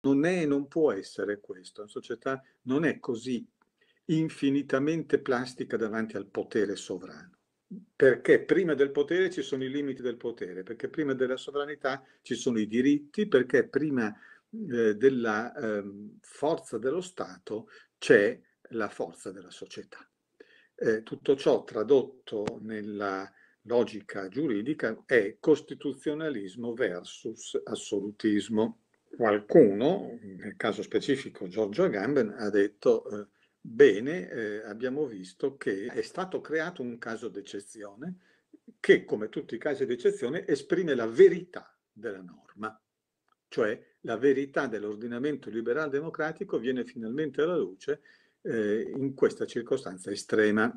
non è e non può essere questo. La società non è così infinitamente plastica davanti al potere sovrano. Perché prima del potere ci sono i limiti del potere, perché prima della sovranità ci sono i diritti, perché prima eh, della eh, forza dello Stato c'è la forza della società. Eh, tutto ciò tradotto nella logica giuridica è costituzionalismo versus assolutismo qualcuno, nel caso specifico Giorgio Agamben, ha detto eh, bene, eh, abbiamo visto che è stato creato un caso d'eccezione che, come tutti i casi d'eccezione, esprime la verità della norma, cioè la verità dell'ordinamento liberal democratico viene finalmente alla luce eh, in questa circostanza estrema.